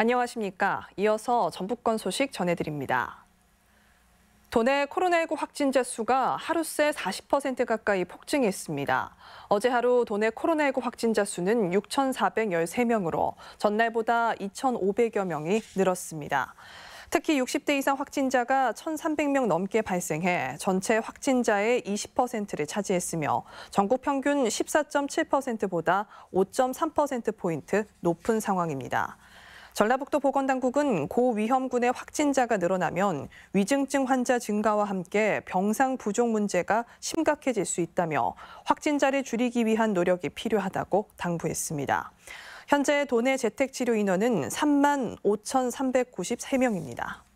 안녕하십니까. 이어서 전북권 소식 전해드립니다. 도내 코로나19 확진자 수가 하루 새 40% 가까이 폭증했습니다. 어제 하루 도내 코로나19 확진자 수는 6,413명으로 전날보다 2,500여 명이 늘었습니다. 특히 60대 이상 확진자가 1,300명 넘게 발생해 전체 확진자의 20%를 차지했으며 전국 평균 14.7%보다 5.3%포인트 높은 상황입니다. 전라북도 보건당국은 고위험군의 확진자가 늘어나면 위중증 환자 증가와 함께 병상 부족 문제가 심각해질 수 있다며 확진자를 줄이기 위한 노력이 필요하다고 당부했습니다. 현재 도내 재택치료 인원은 3만 5,393명입니다.